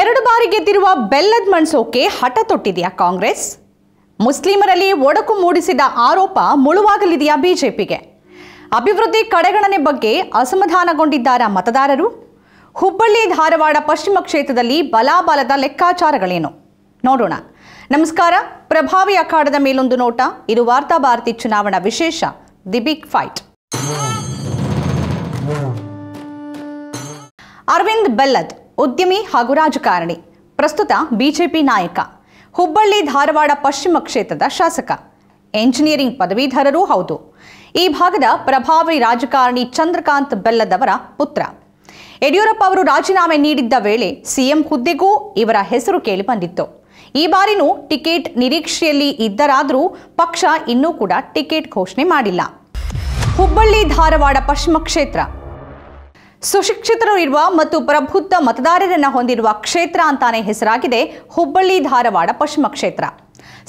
ಎರಡು ಬಾರಿ ಗೆದ್ದಿರುವ ಬೆಲ್ಲದ ಮಣಸೋಕೆ ಹಠ ತೊಟ್ಟಿದೆಯಾ ಕಾಂಗ್ರೆಸ್ ಮುಸ್ಲಿಮರಲ್ಲಿ ಒಡಕು ಮೂಡಿಸಿದ ಆರೋಪ ಮುಳುವಾಗಲಿದೆಯಾ ಬಿಜೆಪಿಗೆ ಅಭಿವೃದ್ಧಿ ಕಡೆಗಣನೆ ಬಗ್ಗೆ ಅಸಮಾಧಾನಗೊಂಡಿದ್ದಾರ ಮತದಾರರು ಹುಬ್ಬಳ್ಳಿ ಧಾರವಾಡ ಪಶ್ಚಿಮ ಕ್ಷೇತ್ರದಲ್ಲಿ ಬಲಾಬಲದ ಲೆಕ್ಕಾಚಾರಗಳೇನು ನೋಡೋಣ ನಮಸ್ಕಾರ ಪ್ರಭಾವಿ ಅಖಾಡದ ಮೇಲೊಂದು ನೋಟ ಇದು ವಾರ್ತಾ ಭಾರತಿ ಚುನಾವಣಾ ವಿಶೇಷ the big fight Arvind Bellad ಉದ್ಯಮಿ ಹಾಗೂ ರಾಜಕಾರಣಿ ಪ್ರಸ್ತುತ ಬಿಜೆಪಿ ನಾಯಕ ಹುಬ್ಬಳ್ಳಿ ಧಾರವಾಡ ಪಶ್ಚಿಮ ಕ್ಷೇತ್ರದ ಶಾಸಕ ಎಂಜಿನಿಯರಿಂಗ್ ಪದವೀಧರರೂ ಹೌದು ಈ ಭಾಗದ ಪ್ರಭಾವಿ ರಾಜಕಾರಣಿ ಚಂದ್ರಕಾಂತ್ ಬೆಲ್ಲದವರ ಪುತ್ರ ಯಡಿಯೂರಪ್ಪ ಅವರು ರಾಜೀನಾಮೆ ನೀಡಿದ್ದ ವೇಳೆ ಸಿಎಂ ಹುದ್ದೆಗೂ ಇವರ ಹೆಸರು ಕೇಳಿ ಬಂದಿತ್ತು ಈ ಬಾರಿನೂ ಟಿಕೆಟ್ ನಿರೀಕ್ಷೆಯಲ್ಲಿ ಇದ್ದರಾದರೂ ಪಕ್ಷ ಇನ್ನೂ ಕೂಡ ಟಿಕೆಟ್ ಘೋಷಣೆ ಮಾಡಿಲ್ಲ ಹುಬ್ಬಳ್ಳಿ ಧಾರವಾಡ ಪಶ್ಚಿಮ ಕ್ಷೇತ್ರ ಸುಶಿಕ್ಷಿತರು ಇರುವ ಮತ್ತು ಪ್ರಬುದ್ಧ ಮತದಾರರನ್ನು ಹೊಂದಿರುವ ಕ್ಷೇತ್ರ ಅಂತಾನೆ ಹೆಸರಾಗಿದೆ ಹುಬ್ಬಳ್ಳಿ ಧಾರವಾಡ ಪಶ್ಚಿಮ ಕ್ಷೇತ್ರ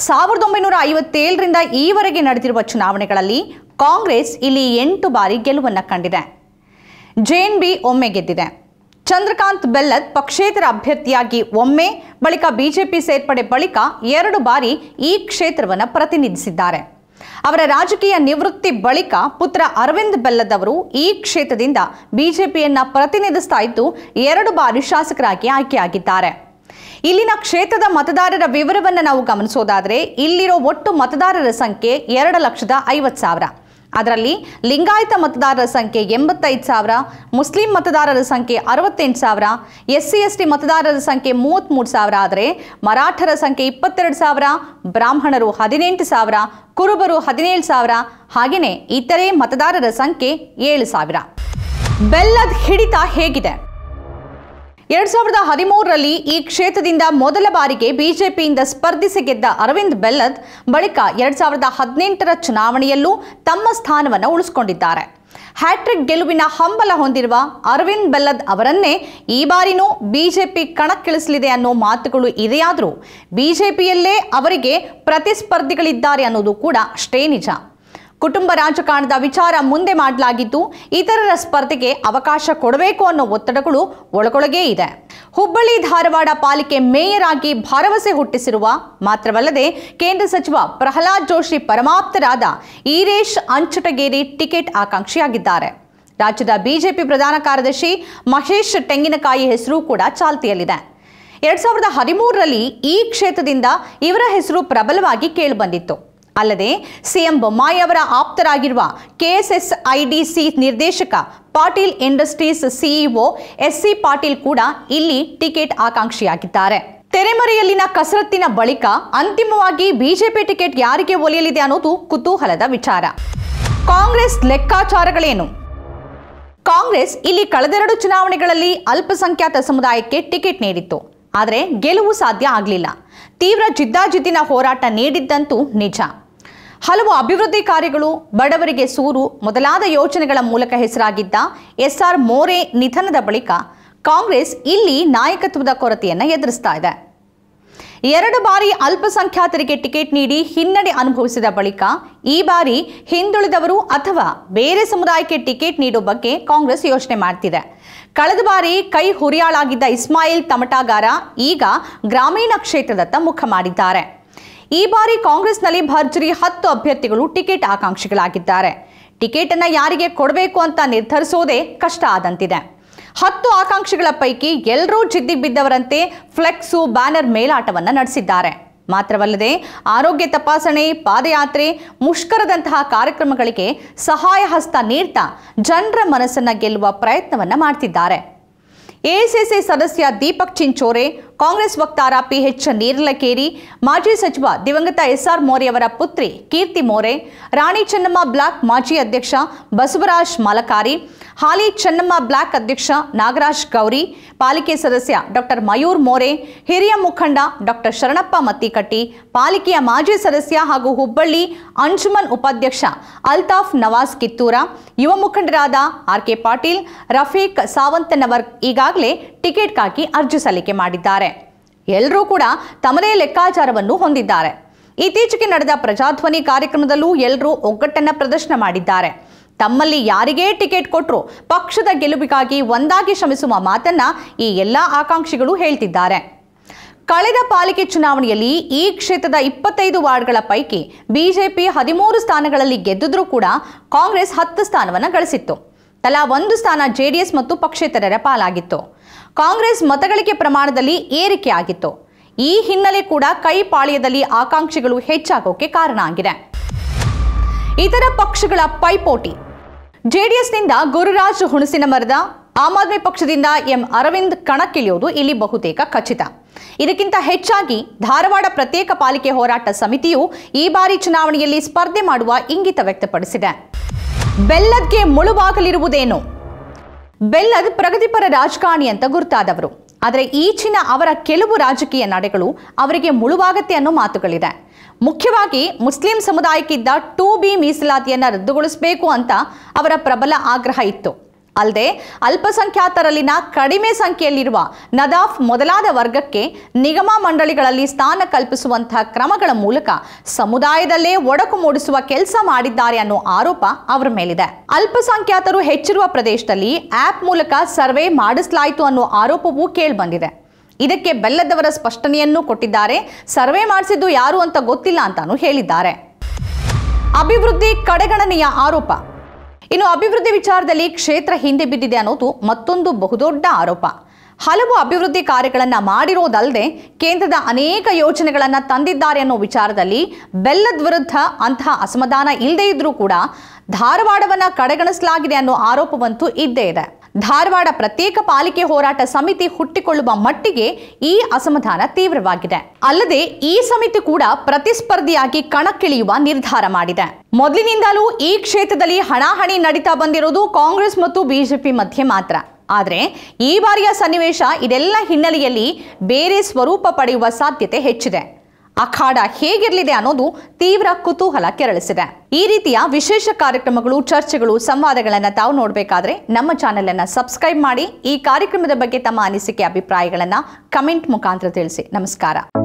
ಸಾವಿರದ ಒಂಬೈನೂರ ಐವತ್ತೇಳರಿಂದ ಈವರೆಗೆ ನಡೆದಿರುವ ಚುನಾವಣೆಗಳಲ್ಲಿ ಕಾಂಗ್ರೆಸ್ ಇಲ್ಲಿ ಎಂಟು ಬಾರಿ ಗೆಲುವನ್ನು ಕಂಡಿದೆ ಜೆಎನ್ ಬಿ ಒಮ್ಮೆ ಗೆದ್ದಿದೆ ಚಂದ್ರಕಾಂತ್ ಬೆಲ್ಲತ್ ಪಕ್ಷೇತರ ಅಭ್ಯರ್ಥಿಯಾಗಿ ಒಮ್ಮೆ ಬಳಿಕ ಬಿಜೆಪಿ ಸೇರ್ಪಡೆ ಬಳಿಕ ಎರಡು ಬಾರಿ ಈ ಕ್ಷೇತ್ರವನ್ನು ಪ್ರತಿನಿಧಿಸಿದ್ದಾರೆ ಅವರ ರಾಜಕೀಯ ನಿವೃತ್ತಿ ಬಳಿಕ ಪುತ್ರ ಅರವಿಂದ್ ಬೆಲ್ಲದವರು ಈ ಕ್ಷೇತ್ರದಿಂದ ಬಿಜೆಪಿಯನ್ನ ಪ್ರತಿನಿಧಿಸ್ತಾ ಇದ್ದು ಎರಡು ಬಾರಿ ಶಾಸಕರಾಗಿ ಆಯ್ಕೆಯಾಗಿದ್ದಾರೆ ಇಲ್ಲಿನ ಕ್ಷೇತ್ರದ ಮತದಾರರ ವಿವರವನ್ನು ನಾವು ಗಮನಿಸೋದಾದರೆ ಇಲ್ಲಿರೋ ಒಟ್ಟು ಮತದಾರರ ಸಂಖ್ಯೆ ಎರಡು ಲಕ್ಷದ ಐವತ್ತು ಸಾವಿರ ಅದರಲ್ಲಿ ಲಿಂಗಾಯತ ಮತದಾರರ ಸಂಖ್ಯೆ ಎಂಬತ್ತೈದು ಸಾವಿರ ಮುಸ್ಲಿಂ ಮತದಾರರ ಸಂಖ್ಯೆ ಅರವತ್ತೆಂಟು ಸಾವಿರ ಎಸ್ ಸಿ ಎಸ್ ಟಿ ಮತದಾರರ ಸಂಖ್ಯೆ ಮೂವತ್ತ್ಮೂರು ಸಾವಿರ ಆದರೆ ಮರಾಠರ ಸಂಖ್ಯೆ ಇಪ್ಪತ್ತೆರಡು ಸಾವಿರ ಬ್ರಾಹ್ಮಣರು ಹದಿನೆಂಟು ಸಾವಿರ ಕುರುಬರು ಹದಿನೇಳು ಸಾವಿರ ಹಾಗೆಯೇ ಇತರೆ ಮತದಾರರ ಸಂಖ್ಯೆ ಏಳು ಸಾವಿರ ಬೆಲ್ಲದ ಹಿಡಿತ ಹೇಗಿದೆ ಎರಡ್ ಸಾವಿರದ ಹದಿಮೂರರಲ್ಲಿ ಈ ಕ್ಷೇತ್ರದಿಂದ ಮೊದಲ ಬಾರಿಗೆ ಬಿಜೆಪಿಯಿಂದ ಸ್ಪರ್ಧಿಸಿ ಗೆದ್ದ ಅರವಿಂದ್ ಬೆಲ್ಲದ್ ಬಳಿಕ ಎರಡ್ ಸಾವಿರದ ಹದಿನೆಂಟರ ಚುನಾವಣೆಯಲ್ಲೂ ತಮ್ಮ ಸ್ಥಾನವನ್ನು ಉಳಿಸಿಕೊಂಡಿದ್ದಾರೆ ಹ್ಯಾಟ್ರಿಕ್ ಗೆಲುವಿನ ಹಂಬಲ ಹೊಂದಿರುವ ಅರವಿಂದ್ ಬೆಲ್ಲದ್ ಅವರನ್ನೇ ಈ ಬಾರಿನೂ ಬಿಜೆಪಿ ಕಣಕ್ಕಿಳಿಸಲಿದೆ ಅನ್ನೋ ಮಾತುಗಳು ಇದೆಯಾದರೂ ಬಿಜೆಪಿಯಲ್ಲೇ ಅವರಿಗೆ ಪ್ರತಿಸ್ಪರ್ಧಿಗಳಿದ್ದಾರೆ ಅನ್ನೋದು ಕೂಡ ಅಷ್ಟೇ ನಿಜ ಕುಟುಂಬ ರಾಜಕಾರಣದ ವಿಚಾರ ಮುಂದೆ ಮಾಡಲಾಗಿದ್ದು ಇತರರ ಸ್ಪರ್ಧೆಗೆ ಅವಕಾಶ ಕೊಡಬೇಕು ಅನ್ನೋ ಒತ್ತಡಗಳು ಒಳಗೊಳಗೇ ಇದೆ ಹುಬ್ಬಳ್ಳಿ ಧಾರವಾಡ ಪಾಲಿಕೆ ಮೇಯರ್ ಆಗಿ ಭರವಸೆ ಹುಟ್ಟಿಸಿರುವ ಮಾತ್ರವಲ್ಲದೆ ಕೇಂದ್ರ ಸಚಿವ ಪ್ರಹ್ಲಾದ್ ಜೋಶಿ ಪರಮಾಪ್ತರಾದ ಈರೇಶ್ ಅಂಚಟಗೇರಿ ಟಿಕೆಟ್ ಆಕಾಂಕ್ಷಿಯಾಗಿದ್ದಾರೆ ರಾಜ್ಯದ ಬಿಜೆಪಿ ಪ್ರಧಾನ ಕಾರ್ಯದರ್ಶಿ ಮಹೇಶ್ ತೆಂಗಿನಕಾಯಿ ಹೆಸರು ಕೂಡ ಚಾಲ್ತಿಯಲ್ಲಿದೆ ಎರಡ್ ಸಾವಿರದ ಹದಿಮೂರರಲ್ಲಿ ಈ ಕ್ಷೇತ್ರದಿಂದ ಇವರ ಹೆಸರು ಪ್ರಬಲವಾಗಿ ಕೇಳಿಬಂದಿತ್ತು ಅಲ್ಲದೆ ಸಿಎಂ ಬೊಮ್ಮಾಯಿ ಅವರ ಆಪ್ತರಾಗಿರುವ ಕೆಎಸ್ಎಸ್ಐಡಿಸಿ ನಿರ್ದೇಶಕ Patil industries CEO SC Patil ಕೂಡ ಇಲ್ಲಿ ಟಿಕೆಟ್ ಆಕಾಂಕ್ಷಿಯಾಗಿದ್ದಾರೆ ತೆರೆಮರೆಯಲ್ಲಿನ ಕಸರತ್ತಿನ ಬಳಿಕ ಅಂತಿಮವಾಗಿ ಬಿಜೆಪಿ ಟಿಕೆಟ್ ಯಾರಿಗೆ ಒಲಿಯಲಿದೆ ಅನ್ನೋದು ಕುತೂಹಲದ ವಿಚಾರ ಕಾಂಗ್ರೆಸ್ ಲೆಕ್ಕಾಚಾರಗಳೇನು ಕಾಂಗ್ರೆಸ್ ಇಲ್ಲಿ ಕಳೆದೆರಡು ಚುನಾವಣೆಗಳಲ್ಲಿ ಅಲ್ಪಸಂಖ್ಯಾತ ಸಮುದಾಯಕ್ಕೆ ಟಿಕೆಟ್ ನೀಡಿತ್ತು ಆದರೆ ಗೆಲುವು ಸಾಧ್ಯ ಆಗಲಿಲ್ಲ ತೀವ್ರ ಜಿದ್ದಾಜಿದ್ದಿನ ಹೋರಾಟ ನೀಡಿದ್ದಂತೂ ನಿಜ ಹಲವು ಅಭಿವೃದ್ಧಿ ಕಾರ್ಯಗಳು ಬಡವರಿಗೆ ಸೂರು ಮೊದಲಾದ ಯೋಜನೆಗಳ ಮೂಲಕ ಹೆಸರಾಗಿದ್ದ ಎಸ್ಆರ್ ಮೋರೆ ನಿಧನದ ಬಳಿಕ ಕಾಂಗ್ರೆಸ್ ಇಲ್ಲಿ ನಾಯಕತ್ವದ ಕೊರತೆಯನ್ನು ಎದುರಿಸ್ತಾ ಇದೆ ಎರಡು ಬಾರಿ ಅಲ್ಪಸಂಖ್ಯಾತರಿಗೆ ಟಿಕೆಟ್ ನೀಡಿ ಹಿನ್ನಡೆ ಅನುಭವಿಸಿದ ಬಳಿಕ ಈ ಬಾರಿ ಹಿಂದುಳಿದವರು ಅಥವಾ ಬೇರೆ ಸಮುದಾಯಕ್ಕೆ ಟಿಕೆಟ್ ನೀಡೋ ಬಗ್ಗೆ ಕಾಂಗ್ರೆಸ್ ಯೋಚನೆ ಮಾಡ್ತಿದೆ ಕಳೆದ ಬಾರಿ ಕೈ ಹುರಿಯಾಳಾಗಿದ್ದ ಇಸ್ಮಾಯಿಲ್ ತಮಟಾಗಾರ ಈಗ ಗ್ರಾಮೀಣ ಕ್ಷೇತ್ರದತ್ತ ಮುಖ ಮಾಡಿದ್ದಾರೆ ಈ ಬಾರಿ ಕಾಂಗ್ರೆಸ್ನಲ್ಲಿ ಭರ್ಜರಿ ಹತ್ತು ಅಭ್ಯರ್ಥಿಗಳು ಟಿಕೆಟ್ ಆಕಾಂಕ್ಷಿಗಳಾಗಿದ್ದಾರೆ ಟಿಕೆಟ್ ಅನ್ನ ಯಾರಿಗೆ ಕೊಡಬೇಕು ಅಂತ ನಿರ್ಧರಿಸೋದೇ ಕಷ್ಟ ಆದಂತಿದೆ ಹತ್ತು ಆಕಾಂಕ್ಷಿಗಳ ಪೈಕಿ ಎಲ್ಲರೂ ಜಿದ್ದಿ ಬಿದ್ದವರಂತೆ ಫ್ಲೆಕ್ಸು ಬ್ಯಾನರ್ ಮೇಲಾಟವನ್ನ ನಡೆಸಿದ್ದಾರೆ ಮಾತ್ರವಲ್ಲದೆ ಆರೋಗ್ಯ ತಪಾಸಣೆ ಪಾದಯಾತ್ರೆ ಮುಷ್ಕರದಂತಹ ಕಾರ್ಯಕ್ರಮಗಳಿಗೆ ಸಹಾಯ ಹಸ್ತ ನೀಡ್ತಾ ಜನರ ಮನಸ್ಸನ್ನ ಗೆಲ್ಲುವ ಪ್ರಯತ್ನವನ್ನ ಮಾಡ್ತಿದ್ದಾರೆ ಎಸಿಸಿ ಸದಸ್ಯ ದೀಪಕ್ ಚಿಂಚೋರೆ ಕಾಂಗ್ರೆಸ್ ವಕ್ತಾರ ಪಿಎಚ್ ನೀರ್ಲಕೇರಿ ಮಾಜಿ ಸಚಿವ ದಿವಂಗತ ಎಸ್ಆರ್ ಮೋರೆ ಅವರ ಪುತ್ರಿ ಕೀರ್ತಿ ಮೋರೆ ರಾಣಿ ಚೆನ್ನಮ್ಮ ಬ್ಲಾಕ್ ಮಾಜಿ ಅಧ್ಯಕ್ಷ ಬಸವರಾಜ್ ಮಲಕಾರಿ ಹಾಲಿ ಚೆನ್ನಮ್ಮ ಬ್ಲಾಕ್ ಅಧ್ಯಕ್ಷ ನಾಗರಾಜ್ ಗೌರಿ ಪಾಲಿಕೆ ಸದಸ್ಯ ಡಾಕ್ಟರ್ ಮಯೂರ್ ಮೋರೆ ಹಿರಿಯ ಮುಖಂಡ ಡಾಕ್ಟರ್ ಶರಣಪ್ಪ ಮತ್ತಿಕಟ್ಟಿ ಪಾಲಿಕೆಯ ಮಾಜಿ ಸದಸ್ಯ ಹಾಗೂ ಹುಬ್ಬಳ್ಳಿ ಅಂಜುಮನ್ ಉಪಾಧ್ಯಕ್ಷ ಅಲ್ತಾಫ್ ನವಾಜ್ ಕಿತ್ತೂರ ಯುವ ಮುಖಂಡರಾದ ಆರ್ ಕೆ ಪಾಟೀಲ್ ರಫೀಕ್ ಸಾವಂತನವರ್ ಈಗಾಗಲೇ ಟಿಕೆಟ್ಗಾಗಿ ಅರ್ಜಿ ಸಲ್ಲಿಕೆ ಮಾಡಿದ್ದಾರೆ ಎಲ್ಲರೂ ಕೂಡ ತಮ್ಮದೇ ಲೆಕ್ಕಾಚಾರವನ್ನು ಹೊಂದಿದ್ದಾರೆ ಇತ್ತೀಚೆಗೆ ನಡೆದ ಪ್ರಜಾಧ್ವನಿ ಕಾರ್ಯಕ್ರಮದಲ್ಲೂ ಎಲ್ಲರೂ ಒಗ್ಗಟ್ಟನ್ನು ಪ್ರದರ್ಶನ ಮಾಡಿದ್ದಾರೆ ತಮ್ಮಲ್ಲಿ ಯಾರಿಗೇ ಟಿಕೆಟ್ ಕೊಟ್ಟರು ಪಕ್ಷದ ಗೆಲುವಿಗಾಗಿ ಒಂದಾಗಿ ಶ್ರಮಿಸುವ ಮಾತನ್ನ ಈ ಎಲ್ಲ ಆಕಾಂಕ್ಷಿಗಳು ಹೇಳ್ತಿದ್ದಾರೆ ಕಳೆದ ಪಾಲಿಕೆ ಚುನಾವಣೆಯಲ್ಲಿ ಈ ಕ್ಷೇತ್ರದ ಇಪ್ಪತ್ತೈದು ವಾರ್ಡ್ಗಳ ಪೈಕಿ ಬಿಜೆಪಿ ಹದಿಮೂರು ಸ್ಥಾನಗಳಲ್ಲಿ ಗೆದ್ದಿದ್ರೂ ಕೂಡ ಕಾಂಗ್ರೆಸ್ ಹತ್ತು ಸ್ಥಾನವನ್ನು ಗಳಿಸಿತ್ತು ತಲಾ ಒಂದು ಸ್ಥಾನ ಜೆಡಿಎಸ್ ಮತ್ತು ಪಕ್ಷೇತರರ ಪಾಲಾಗಿತ್ತು ಕಾಂಗ್ರೆಸ್ ಮತಗಳಿಕೆ ಪ್ರಮಾಣದಲ್ಲಿ ಏರಿಕೆಯಾಗಿತ್ತು ಈ ಹಿನ್ನೆಲೆ ಕೂಡ ಕೈ ಪಾಳಿಯದಲ್ಲಿ ಆಕಾಂಕ್ಷಿಗಳು ಹೆಚ್ಚಾಗೋಕೆ ಕಾರಣ ಆಗಿದೆ ಇತರ ಪಕ್ಷಗಳ ಪೈಪೋಟಿ ಜೆಡಿಎಸ್ನಿಂದ ಗುರುರಾಜ್ ಮರದ ಆಮ್ ಆದ್ಮಿ ಪಕ್ಷದಿಂದ ಎಂ ಅರವಿಂದ್ ಕಣಕ್ಕಿಳಿಯೋದು ಇಲ್ಲಿ ಬಹುತೇಕ ಖಚಿತ ಇದಕ್ಕಿಂತ ಹೆಚ್ಚಾಗಿ ಧಾರವಾಡ ಪ್ರತ್ಯೇಕ ಪಾಲಿಕೆ ಹೋರಾಟ ಸಮಿತಿಯು ಈ ಬಾರಿ ಚುನಾವಣೆಯಲ್ಲಿ ಸ್ಪರ್ಧೆ ಮಾಡುವ ಇಂಗಿತ ವ್ಯಕ್ತಪಡಿಸಿದೆ ಬೆಲ್ಲಕ್ಕೆ ಮುಳುವಾಗಲಿರುವುದೇನು ಬೆಲ್ಲದ್ ಪ್ರಗತಿಪರ ರಾಜಕಾರಣಿ ಅಂತ ಗುರುತಾದವರು ಆದರೆ ಈಚಿನ ಅವರ ಕೆಲವು ರಾಜಕೀಯ ನಡೆಗಳು ಅವರಿಗೆ ಮುಳುವಾಗತ್ತೆ ಅನ್ನೋ ಮಾತುಗಳಿದೆ ಮುಖ್ಯವಾಗಿ ಮುಸ್ಲಿಂ ಸಮುದಾಯಕ್ಕಿದ್ದ ಟು ಬಿ ಮೀಸಲಾತಿಯನ್ನು ರದ್ದುಗೊಳಿಸಬೇಕು ಅಂತ ಅವರ ಪ್ರಬಲ ಆಗ್ರಹ ಇತ್ತು ಅಲ್ಲದೆ ಅಲ್ಪಸಂಖ್ಯಾತರಲ್ಲಿನ ಕಡಿಮೆ ಸಂಖ್ಯೆಯಲ್ಲಿರುವ ನದಾಫ್ ಮೊದಲಾದ ವರ್ಗಕ್ಕೆ ನಿಗಮ ಮಂಡಳಿಗಳಲ್ಲಿ ಸ್ಥಾನ ಕಲ್ಪಿಸುವಂತಹ ಕ್ರಮಗಳ ಮೂಲಕ ಸಮುದಾಯದಲ್ಲೇ ಒಡಕು ಮೂಡಿಸುವ ಕೆಲಸ ಮಾಡಿದ್ದಾರೆ ಅನ್ನೋ ಆರೋಪ ಅವರ ಮೇಲಿದೆ ಅಲ್ಪಸಂಖ್ಯಾತರು ಹೆಚ್ಚಿರುವ ಪ್ರದೇಶದಲ್ಲಿ ಆಪ್ ಮೂಲಕ ಸರ್ವೆ ಮಾಡಿಸಲಾಯಿತು ಅನ್ನೋ ಆರೋಪವೂ ಕೇಳಿಬಂದಿದೆ ಇದಕ್ಕೆ ಬೆಲ್ಲದವರ ಸ್ಪಷ್ಟನೆಯನ್ನು ಕೊಟ್ಟಿದ್ದಾರೆ ಸರ್ವೆ ಮಾಡಿಸಿದ್ದು ಯಾರು ಅಂತ ಗೊತ್ತಿಲ್ಲ ಅಂತಾನು ಹೇಳಿದ್ದಾರೆ ಅಭಿವೃದ್ಧಿ ಕಡೆಗಣನೆಯ ಆರೋಪ ಇನ್ನು ಅಭಿವೃದ್ಧಿ ವಿಚಾರದಲ್ಲಿ ಕ್ಷೇತ್ರ ಹಿಂದೆ ಬಿದ್ದಿದೆ ಅನ್ನೋದು ಮತ್ತೊಂದು ಬಹುದೊಡ್ಡ ಆರೋಪ ಹಲವು ಅಭಿವೃದ್ಧಿ ಕಾರ್ಯಗಳನ್ನು ಮಾಡಿರೋದಲ್ಲದೆ ಕೇಂದ್ರದ ಅನೇಕ ಯೋಜನೆಗಳನ್ನು ತಂದಿದ್ದಾರೆ ಅನ್ನೋ ವಿಚಾರದಲ್ಲಿ ಬೆಲ್ಲದ ವಿರುದ್ಧ ಅಂತಹ ಅಸಮಾಧಾನ ಇಲ್ಲದೇ ಇದ್ರೂ ಕೂಡ ಧಾರವಾಡವನ್ನು ಕಡೆಗಣಿಸಲಾಗಿದೆ ಅನ್ನೋ ಆರೋಪವಂತೂ ಇದ್ದೇ ಇದೆ ಧಾರವಾಡ ಪ್ರತ್ಯೇಕ ಪಾಲಿಕೆ ಹೋರಾಟ ಸಮಿತಿ ಹುಟ್ಟಿಕೊಳ್ಳುವ ಮಟ್ಟಿಗೆ ಈ ಅಸಮಾಧಾನ ತೀವ್ರವಾಗಿದೆ ಅಲ್ಲದೆ ಈ ಸಮಿತಿ ಕೂಡ ಪ್ರತಿಸ್ಪರ್ಧಿಯಾಗಿ ಕಣಕ್ಕಿಳಿಯುವ ನಿರ್ಧಾರ ಮಾಡಿದೆ ಮೊದಲಿನಿಂದಲೂ ಈ ಕ್ಷೇತ್ರದಲ್ಲಿ ಹಣಾಹಣಿ ನಡೀತಾ ಬಂದಿರೋದು ಕಾಂಗ್ರೆಸ್ ಮತ್ತು ಬಿಜೆಪಿ ಮಧ್ಯೆ ಮಾತ್ರ ಆದರೆ ಈ ಬಾರಿಯ ಸನ್ನಿವೇಶ ಇದೆಲ್ಲ ಹಿನ್ನೆಲೆಯಲ್ಲಿ ಬೇರೆ ಸ್ವರೂಪ ಪಡೆಯುವ ಸಾಧ್ಯತೆ ಹೆಚ್ಚಿದೆ ಅಖಾಡ ಹೇಗಿರಲಿದೆ ಅನ್ನೋದು ತೀವ್ರ ಕುತೂಹಲ ಕೆರಳಿಸಿದೆ ಈ ರೀತಿಯ ವಿಶೇಷ ಕಾರ್ಯಕ್ರಮಗಳು ಚರ್ಚೆಗಳು ಸಂವಾದಗಳನ್ನು ತಾವು ನೋಡಬೇಕಾದ್ರೆ ನಮ್ಮ ಚಾನೆಲ್ ಅನ್ನ ಸಬ್ಸ್ಕ್ರೈಬ್ ಮಾಡಿ ಈ ಕಾರ್ಯಕ್ರಮದ ಬಗ್ಗೆ ತಮ್ಮ ಅನಿಸಿಕೆ ಅಭಿಪ್ರಾಯಗಳನ್ನು ಕಮೆಂಟ್ ಮುಖಾಂತರ ತಿಳಿಸಿ ನಮಸ್ಕಾರ